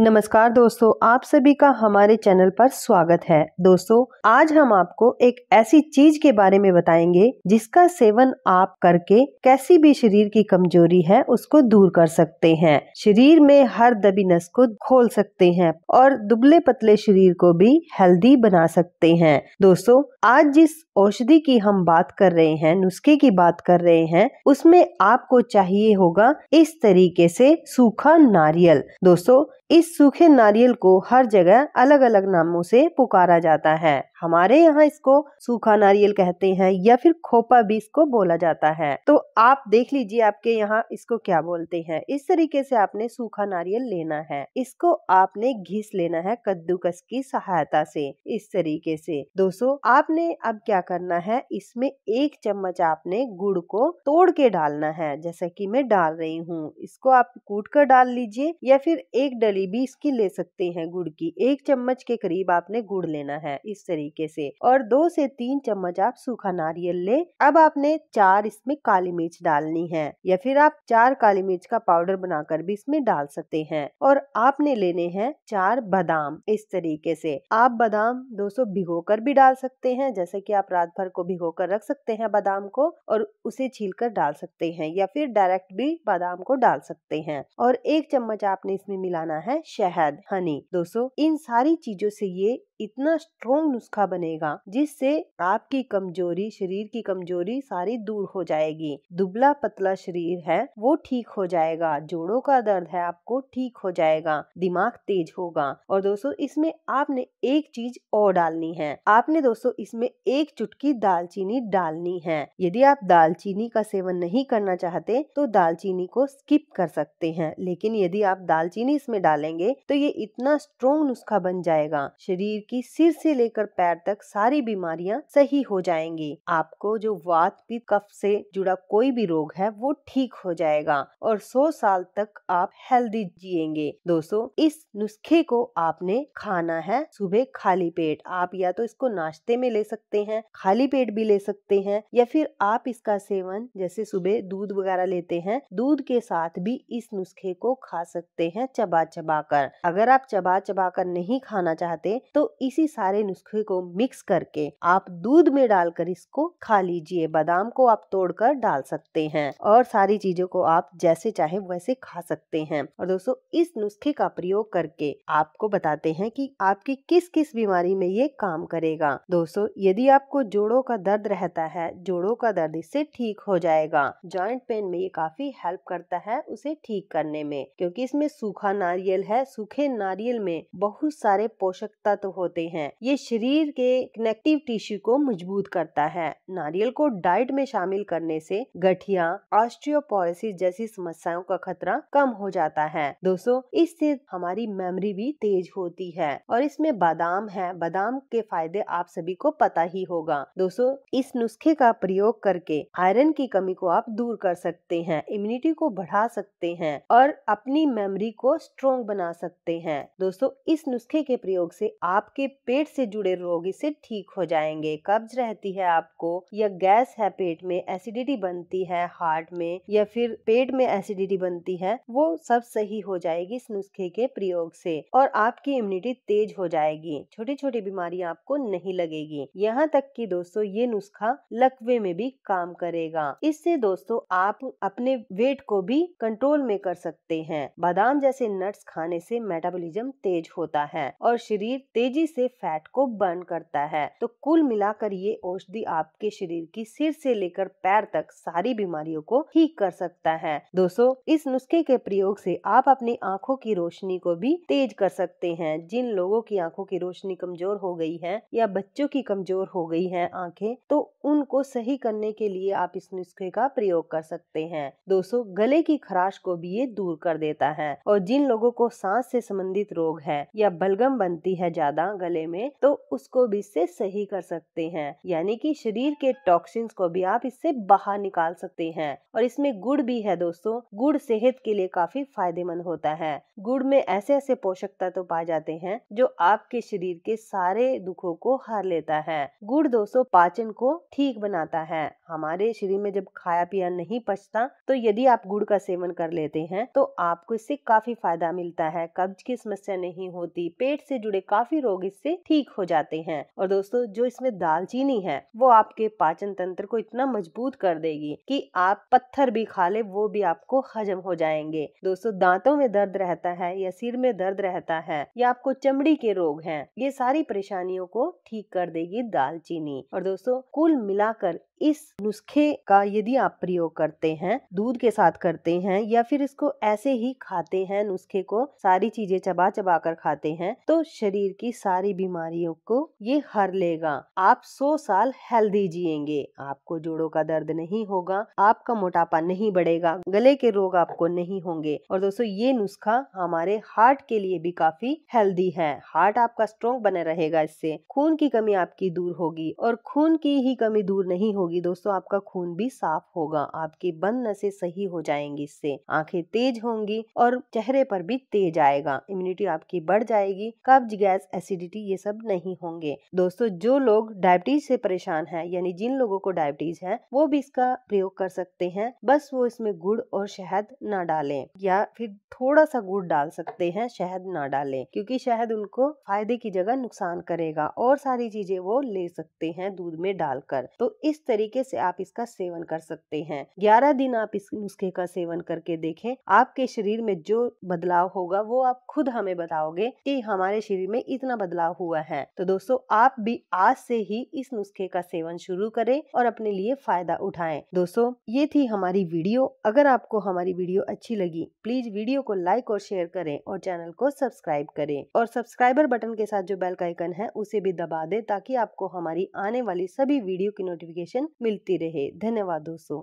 नमस्कार दोस्तों आप सभी का हमारे चैनल पर स्वागत है दोस्तों आज हम आपको एक ऐसी चीज के बारे में बताएंगे जिसका सेवन आप करके कैसी भी शरीर की कमजोरी है उसको दूर कर सकते हैं शरीर में हर दबी नस को खोल सकते हैं और दुबले पतले शरीर को भी हेल्दी बना सकते हैं दोस्तों आज जिस औषधि की हम बात कर रहे हैं नुस्खे की बात कर रहे हैं उसमें आपको चाहिए होगा इस तरीके से सूखा नारियल दोस्तों इस इस सूखे नारियल को हर जगह अलग अलग नामों से पुकारा जाता है हमारे यहाँ इसको सूखा नारियल कहते हैं या फिर खोपा भी इसको बोला जाता है तो आप देख लीजिए आपके यहाँ इसको क्या बोलते हैं इस तरीके से आपने सूखा नारियल लेना है इसको आपने घिस लेना है कद्दूकस की सहायता से इस तरीके से दोस्तों आपने अब क्या करना है इसमें एक चम्मच आपने गुड़ को तोड़ के डालना है जैसा की मैं डाल रही हूँ इसको आप कूट कर डाल लीजिए या फिर एक डली भी भी इसकी ले सकते हैं गुड़ की एक चम्मच के करीब आपने गुड़ लेना है इस तरीके से और दो से तीन चम्मच आप सूखा नारियल ले अब आपने चार इसमें काली मिर्च डालनी है या फिर आप चार काली मिर्च का पाउडर बनाकर भी इसमें डाल सकते हैं और आपने लेने हैं चार बादाम इस तरीके से आप बादाम दोस्तों भिगो कर भी डाल सकते हैं जैसे कि आप रात भर को भिगो कर रख सकते हैं बादाम को और उसे छील कर डाल सकते हैं या फिर डायरेक्ट भी बादाम को डाल सकते हैं और एक चम्मच आपने इसमें मिलाना है है शहद हनी दोस्तों इन सारी चीजों से ये इतना स्ट्रोंग नुस्खा बनेगा जिससे आपकी कमजोरी शरीर की कमजोरी सारी दूर हो जाएगी दुबला पतला शरीर है वो ठीक हो जाएगा जोड़ों का दर्द है आपको ठीक हो जाएगा दिमाग तेज होगा और दोस्तों इसमें आपने एक चीज और डालनी है आपने दोस्तों इसमें एक चुटकी दालचीनी डालनी है यदि आप दालचीनी का सेवन नहीं करना चाहते तो दालचीनी को स्किप कर सकते हैं लेकिन यदि आप दालचीनी इसमें डालेंगे तो ये इतना स्ट्रोंग नुस्खा बन जाएगा शरीर की सिर से लेकर पैर तक सारी बीमारियां सही हो जाएंगी आपको जो वात पित्त कफ से जुड़ा कोई भी रोग है वो ठीक हो जाएगा और 100 साल तक आप हेल्दी जिएंगे दोस्तों इस नुस्खे को आपने खाना है सुबह खाली पेट आप या तो इसको नाश्ते में ले सकते हैं खाली पेट भी ले सकते हैं या फिर आप इसका सेवन जैसे सुबह दूध वगैरह लेते हैं दूध के साथ भी इस नुस्खे को खा सकते हैं चबा चबा कर अगर आप चबा चबा कर नहीं खाना चाहते तो इसी सारे नुस्खे को मिक्स करके आप दूध में डालकर इसको खा लीजिए बादाम को आप तोड़कर डाल सकते हैं और सारी चीजों को आप जैसे चाहे वैसे खा सकते हैं और दोस्तों इस नुस्खे का प्रयोग करके आपको बताते हैं कि आपकी किस किस बीमारी में ये काम करेगा दोस्तों यदि आपको जोड़ों का दर्द रहता है जोड़ों का दर्द इससे ठीक हो जाएगा जॉइंट पेन में ये काफी हेल्प करता है उसे ठीक करने में क्योंकि इसमें सूखा नारियल है सूखे नारियल में बहुत सारे पोषक तत्व तो होते होते हैं ये शरीर के कनेक्टिव टिश्यू को मजबूत करता है नारियल को डाइट में शामिल करने से गठिया ऑस्ट्रियोपोरोसिस जैसी समस्याओं का खतरा कम हो जाता है दोस्तों इससे हमारी मेमोरी भी तेज होती है और इसमें बादाम है बादाम के फायदे आप सभी को पता ही होगा दोस्तों इस नुस्खे का प्रयोग करके आयरन की कमी को आप दूर कर सकते हैं इम्यूनिटी को बढ़ा सकते हैं और अपनी मेमोरी को स्ट्रोंग बना सकते हैं दोस्तों इस नुस्खे के प्रयोग से आपके आपके पेट से जुड़े रोग इसे ठीक हो जाएंगे कब्ज रहती है आपको या गैस है पेट में एसिडिटी बनती है हार्ट में या फिर पेट में एसिडिटी बनती है वो सब सही हो जाएगी इस नुस्खे के प्रयोग से और आपकी इम्यूनिटी तेज हो जाएगी छोटी छोटी बीमारी आपको नहीं लगेगी यहाँ तक कि दोस्तों ये नुस्खा लकवे में भी काम करेगा इससे दोस्तों आप अपने वेट को भी कंट्रोल में कर सकते हैं बादाम जैसे नट्स खाने से मेटाबॉलिज्म तेज होता है और शरीर तेजी से फैट को बर्न करता है तो कुल मिलाकर ये औषधि आपके शरीर की सिर से लेकर पैर तक सारी बीमारियों को ठीक कर सकता है दोस्तों इस नुस्खे के प्रयोग से आप अपनी आंखों की रोशनी को भी तेज कर सकते हैं जिन लोगों की आंखों की रोशनी कमजोर हो गई है या बच्चों की कमजोर हो गई है आंखें तो उनको सही करने के लिए आप इस नुस्खे का प्रयोग कर सकते हैं दोस्तों गले की खराश को भी ये दूर कर देता है और जिन लोगों को सांस से संबंधित रोग है या बलगम बनती है ज्यादा गले में तो उसको भी इससे सही कर सकते हैं यानी कि शरीर के टॉक्सिन्स को भी आप इससे बाहर निकाल सकते हैं और इसमें गुड़ भी है दोस्तों गुड़ सेहत के लिए काफी फायदेमंद होता है गुड़ में ऐसे ऐसे पोषक तत्व तो पाए जाते हैं जो आपके शरीर के सारे दुखों को हर लेता है गुड़ दोस्तों पाचन को ठीक बनाता है हमारे शरीर में जब खाया पिया नहीं पचता तो यदि आप गुड़ का सेवन कर लेते हैं तो आपको इससे काफी फायदा मिलता है कब्ज की समस्या नहीं होती पेट से जुड़े काफी रोग इससे ठीक हो जाते हैं और दोस्तों जो इसमें दालचीनी है वो आपके पाचन तंत्र को इतना मजबूत कर देगी कि आप पत्थर भी खा ले वो भी आपको हजम हो जाएंगे दोस्तों दांतों में दर्द रहता है या सिर में दर्द रहता है या आपको चमड़ी के रोग हैं ये सारी परेशानियों को ठीक कर देगी दालचीनी और दोस्तों कुल मिलाकर इस नुस्खे का यदि आप प्रयोग करते हैं दूध के साथ करते हैं या फिर इसको ऐसे ही खाते हैं नुस्खे को सारी चीजें चबा चबा कर खाते हैं तो शरीर की सारी बीमारियों को ये हर लेगा आप 100 साल हेल्दी जिएंगे आपको जोड़ों का दर्द नहीं होगा आपका मोटापा नहीं बढ़ेगा गले के रोग आपको नहीं होंगे और दोस्तों ये नुस्खा हमारे हार्ट के लिए भी काफी हेल्दी है हार्ट आपका स्ट्रोंग बने रहेगा इससे खून की कमी आपकी दूर होगी और खून की ही कमी दूर नहीं होगी दोस्तों आपका खून भी साफ होगा आपकी बंद नशे सही हो जाएंगी इससे आंखें तेज होंगी और चेहरे पर भी तेज आएगा इम्यूनिटी आपकी बढ़ जाएगी कब्ज गैस एसिड एसिडिटी ये सब नहीं होंगे दोस्तों जो लोग डायबिटीज से परेशान हैं यानी जिन लोगों को डायबिटीज है वो भी इसका प्रयोग कर सकते हैं बस वो इसमें गुड़ और शहद ना डालें या फिर थोड़ा सा गुड़ डाल सकते हैं शहद ना डालें क्योंकि शहद उनको फायदे की जगह नुकसान करेगा और सारी चीजें वो ले सकते हैं दूध में डालकर तो इस तरीके से आप इसका सेवन कर सकते हैं ग्यारह दिन आप इस नुस्खे का सेवन करके देखें आपके शरीर में जो बदलाव होगा वो आप खुद हमें बताओगे कि हमारे शरीर में इतना बदलाव हुआ है तो दोस्तों आप भी आज से ही इस नुस्खे का सेवन शुरू करें और अपने लिए फायदा उठाएं दोस्तों ये थी हमारी वीडियो अगर आपको हमारी वीडियो अच्छी लगी प्लीज वीडियो को लाइक और शेयर करें और चैनल को सब्सक्राइब करें और सब्सक्राइबर बटन के साथ जो बेल का आइकन है उसे भी दबा दे ताकि आपको हमारी आने वाली सभी वीडियो की नोटिफिकेशन मिलती रहे धन्यवाद दोस्तों